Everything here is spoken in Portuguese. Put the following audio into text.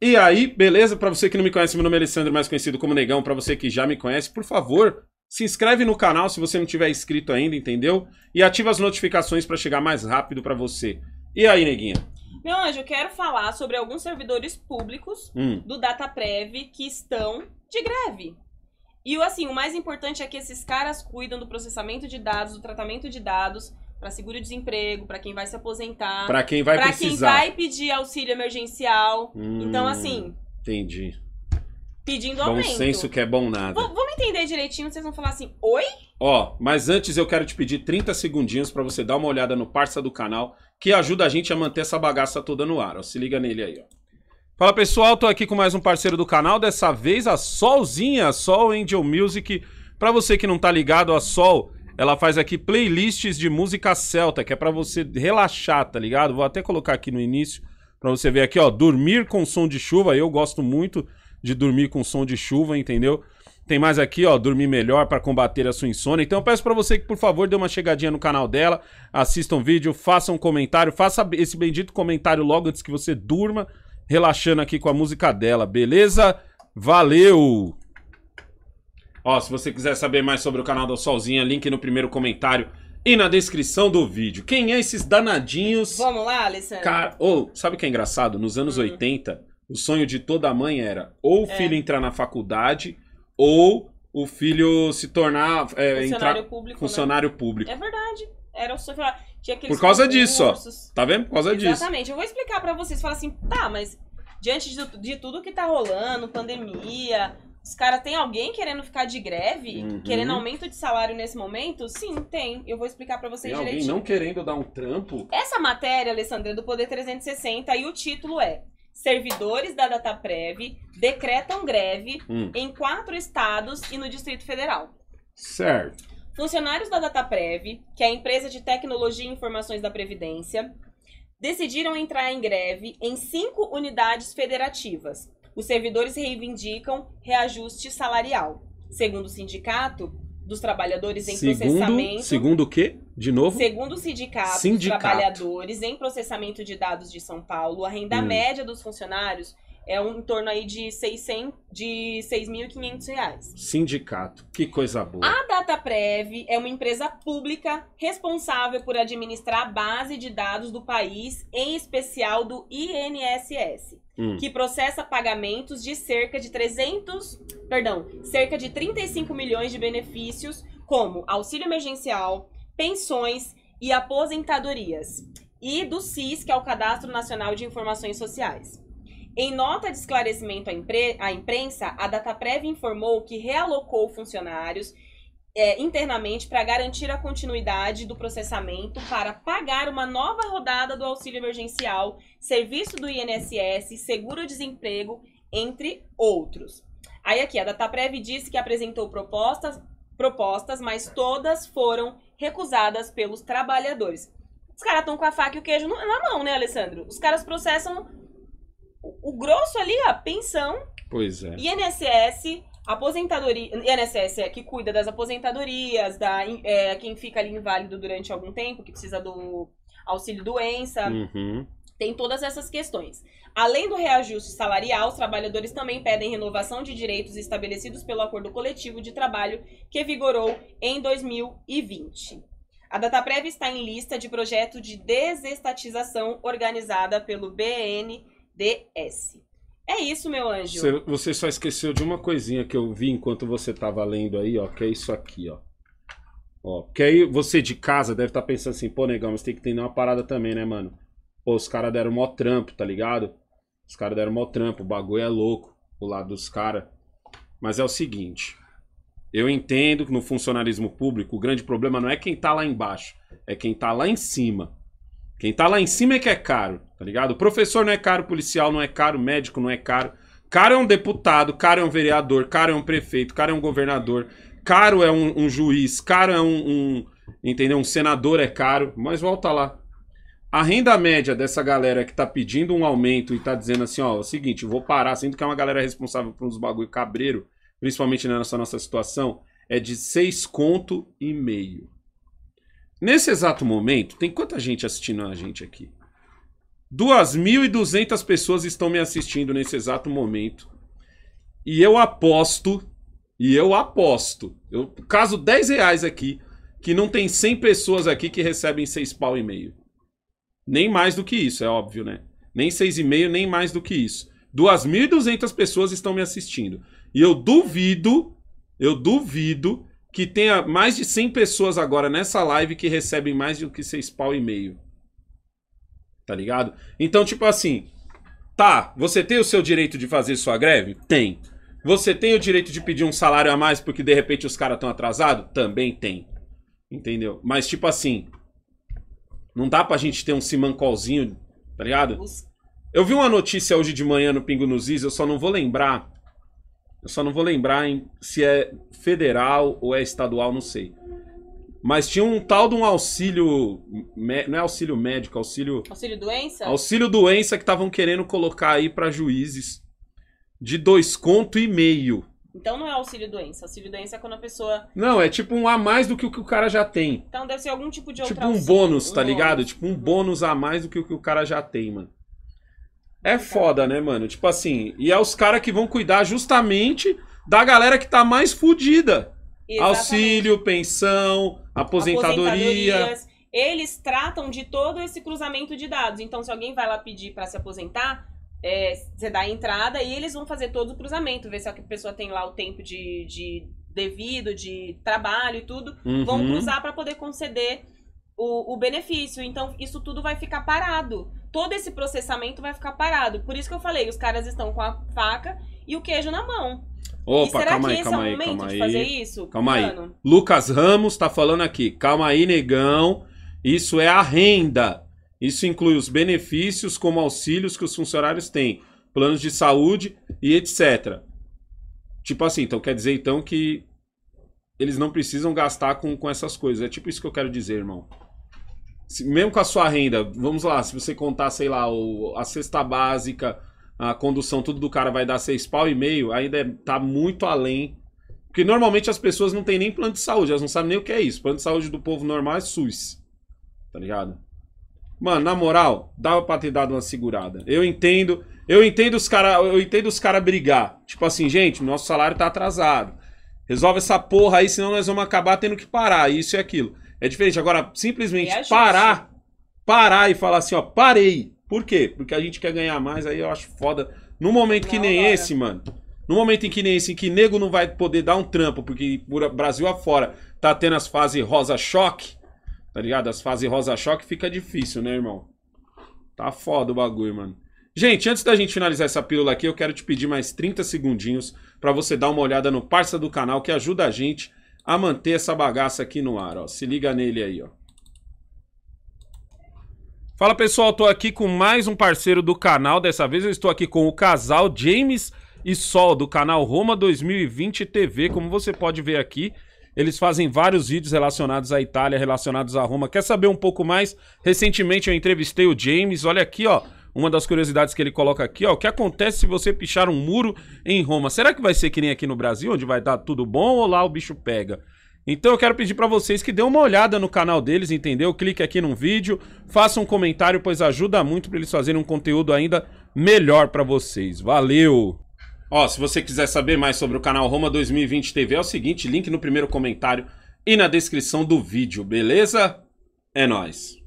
E aí, beleza? Para você que não me conhece, meu nome é Alessandro, mais conhecido como Negão. Para você que já me conhece, por favor, se inscreve no canal se você não tiver inscrito ainda, entendeu? E ativa as notificações para chegar mais rápido para você. E aí, neguinha? Meu anjo, eu quero falar sobre alguns servidores públicos hum. do DataPrev que estão de greve. E assim, o mais importante é que esses caras cuidam do processamento de dados, do tratamento de dados, para seguro-desemprego, para quem vai se aposentar, para quem vai pra precisar. quem vai pedir auxílio emergencial. Então, hum, então, assim. Entendi. Pedindo bom aumento. Bom senso que é bom nada. V vamos entender direitinho, vocês vão falar assim, oi? Ó, mas antes eu quero te pedir 30 segundinhos para você dar uma olhada no parça do canal, que ajuda a gente a manter essa bagaça toda no ar. Ó. Se liga nele aí, ó. Fala pessoal, tô aqui com mais um parceiro do canal, dessa vez a Solzinha, Sol Angel Music. Para você que não tá ligado, a Sol ela faz aqui playlists de música celta, que é para você relaxar, tá ligado? Vou até colocar aqui no início para você ver aqui, ó, dormir com som de chuva. Eu gosto muito de dormir com som de chuva, entendeu? Tem mais aqui, ó, dormir melhor para combater a sua insônia. Então eu peço para você que, por favor, dê uma chegadinha no canal dela, assista um vídeo, faça um comentário, faça esse bendito comentário logo antes que você durma, relaxando aqui com a música dela, beleza? Valeu! Ó, se você quiser saber mais sobre o canal da Solzinha, link no primeiro comentário e na descrição do vídeo. Quem é esses danadinhos? Vamos lá, Alessandro. Cara, ou, oh, sabe o que é engraçado? Nos anos hum. 80, o sonho de toda mãe era ou o é. filho é. entrar na faculdade ou o filho se tornar é, funcionário, entrar, público, né? funcionário né? público. É verdade. Era o sonho falar, tinha Por causa concursos. disso, ó. Tá vendo? Por causa Exatamente. disso. Exatamente. Eu vou explicar para vocês, fala assim: "Tá, mas diante de, de tudo que tá rolando, pandemia, os caras tem alguém querendo ficar de greve, uhum. querendo aumento de salário nesse momento? Sim, tem. Eu vou explicar para vocês tem direitinho. alguém não querendo dar um trampo? Essa matéria, Alessandra, é do Poder 360 e o título é Servidores da Dataprev decretam greve hum. em quatro estados e no Distrito Federal. Certo. Funcionários da Dataprev, que é a empresa de tecnologia e informações da Previdência, decidiram entrar em greve em cinco unidades federativas, os servidores reivindicam reajuste salarial. Segundo o sindicato dos trabalhadores em segundo, processamento. Segundo o quê? De novo? Segundo o sindicato, sindicato, dos trabalhadores em processamento de dados de São Paulo, a renda hum. média dos funcionários é um, em torno aí de 600, de 6.500 reais. Sindicato, que coisa boa. A Dataprev é uma empresa pública responsável por administrar a base de dados do país, em especial do INSS, hum. que processa pagamentos de cerca de 300, perdão, cerca de 35 milhões de benefícios, como auxílio emergencial, pensões e aposentadorias, e do CIS, que é o Cadastro Nacional de Informações Sociais. Em nota de esclarecimento à, impre... à imprensa, a Dataprev informou que realocou funcionários é, internamente para garantir a continuidade do processamento para pagar uma nova rodada do auxílio emergencial, serviço do INSS, seguro-desemprego, entre outros. Aí aqui, a Dataprev disse que apresentou propostas, propostas, mas todas foram recusadas pelos trabalhadores. Os caras estão com a faca e o queijo na mão, né, Alessandro? Os caras processam o grosso ali, a pensão. Pois é. INSS, aposentadoria. INSS é que cuida das aposentadorias, da é, quem fica ali inválido durante algum tempo, que precisa do auxílio doença. Uhum. Tem todas essas questões. Além do reajuste salarial, os trabalhadores também pedem renovação de direitos estabelecidos pelo acordo coletivo de trabalho que vigorou em 2020. A data prévia está em lista de projeto de desestatização organizada pelo BN DS. É isso, meu anjo. Você só esqueceu de uma coisinha que eu vi enquanto você estava lendo aí, ó, que é isso aqui, ó. Ó, aí você de casa deve estar tá pensando assim, pô, negão, mas tem que entender uma parada também, né, mano? Pô, os caras deram mó trampo, tá ligado? Os caras deram mó trampo, o bagulho é louco, o lado dos caras. Mas é o seguinte, eu entendo que no funcionalismo público o grande problema não é quem tá lá embaixo, é quem tá lá em cima. Quem tá lá em cima é que é caro tá ligado? O professor não é caro, policial não é caro, médico não é caro. Caro é um deputado, caro é um vereador, caro é um prefeito, caro é um governador, caro é um, um juiz, caro é um, um, entendeu? Um senador é caro, mas volta lá. A renda média dessa galera que tá pedindo um aumento e tá dizendo assim, ó, é o seguinte, vou parar, sendo que é uma galera responsável por uns bagulho cabreiro, principalmente nessa nossa situação, é de seis conto e meio. Nesse exato momento, tem quanta gente assistindo a gente aqui? 2.200 pessoas estão me assistindo nesse exato momento. E eu aposto, e eu aposto, eu caso 10 reais aqui, que não tem 100 pessoas aqui que recebem 6 pau e meio. Nem mais do que isso, é óbvio, né? Nem 6,5, nem mais do que isso. 2.200 pessoas estão me assistindo. E eu duvido, eu duvido que tenha mais de 100 pessoas agora nessa live que recebem mais do que 6 pau e meio. Tá ligado? Então, tipo assim, tá, você tem o seu direito de fazer sua greve? Tem. Você tem o direito de pedir um salário a mais porque de repente os caras estão atrasados? Também tem. Entendeu? Mas, tipo assim, não dá pra gente ter um simancolzinho, tá ligado? Eu vi uma notícia hoje de manhã no Pingo nos Is, eu só não vou lembrar. Eu só não vou lembrar em, se é federal ou é estadual, não sei. Mas tinha um tal de um auxílio. Não é auxílio médico, auxílio. Auxílio doença? Auxílio doença que estavam querendo colocar aí para juízes de dois conto e meio. Então não é auxílio doença. Auxílio doença é quando a pessoa. Não, é tipo um a mais do que o que o cara já tem. Então deve ser algum tipo de Tipo um auxílio, bônus, tá um ligado? Bônus. Tipo um bônus a mais do que o que o cara já tem, mano. É foda, né, mano? Tipo assim, e é os caras que vão cuidar justamente da galera que tá mais fodida. Auxílio, pensão, aposentadoria. Eles tratam de todo esse cruzamento de dados. Então, se alguém vai lá pedir para se aposentar, é, você dá a entrada e eles vão fazer todo o cruzamento, ver se a pessoa tem lá o tempo de, de devido, de trabalho e tudo. Uhum. Vão cruzar para poder conceder o, o benefício. Então, isso tudo vai ficar parado todo esse processamento vai ficar parado. Por isso que eu falei, os caras estão com a faca e o queijo na mão. Opa, calma aí, calma aí, calma aí. Calma Mano. aí. Lucas Ramos tá falando aqui. Calma aí, negão. Isso é a renda. Isso inclui os benefícios como auxílios que os funcionários têm, planos de saúde e etc. Tipo assim, então quer dizer então que eles não precisam gastar com, com essas coisas. É tipo isso que eu quero dizer, irmão. Se, mesmo com a sua renda, vamos lá, se você contar, sei lá, o, a cesta básica, a condução, tudo do cara vai dar seis pau e meio, ainda é, tá muito além. Porque normalmente as pessoas não têm nem plano de saúde, elas não sabem nem o que é isso. Plano de saúde do povo normal é SUS. Tá ligado? Mano, na moral, dava pra ter dado uma segurada. Eu entendo, eu entendo os cara, eu entendo os cara brigar. Tipo assim, gente, nosso salário tá atrasado. Resolve essa porra aí, senão nós vamos acabar tendo que parar, isso e aquilo. É diferente agora simplesmente parar, parar e falar assim, ó, parei. Por quê? Porque a gente quer ganhar mais, aí eu acho foda. Num momento não, que nem esse, mano. No momento em que nem esse, em que nego não vai poder dar um trampo, porque por Brasil afora tá tendo as fases rosa-choque, tá ligado? As fases rosa-choque fica difícil, né, irmão? Tá foda o bagulho, mano. Gente, antes da gente finalizar essa pílula aqui, eu quero te pedir mais 30 segundinhos para você dar uma olhada no parça do canal que ajuda a gente a manter essa bagaça aqui no ar, ó. Se liga nele aí, ó. Fala pessoal, tô aqui com mais um parceiro do canal. Dessa vez eu estou aqui com o casal James e Sol do canal Roma 2020 TV. Como você pode ver aqui, eles fazem vários vídeos relacionados à Itália, relacionados a Roma. Quer saber um pouco mais? Recentemente eu entrevistei o James. Olha aqui, ó. Uma das curiosidades que ele coloca aqui, ó, o que acontece se você pichar um muro em Roma? Será que vai ser que nem aqui no Brasil, onde vai dar tudo bom ou lá o bicho pega? Então eu quero pedir para vocês que dê uma olhada no canal deles, entendeu? Clique aqui no vídeo, faça um comentário, pois ajuda muito para eles fazerem um conteúdo ainda melhor para vocês. Valeu! Ó, se você quiser saber mais sobre o canal Roma 2020 TV, é o seguinte, link no primeiro comentário e na descrição do vídeo, beleza? É nóis!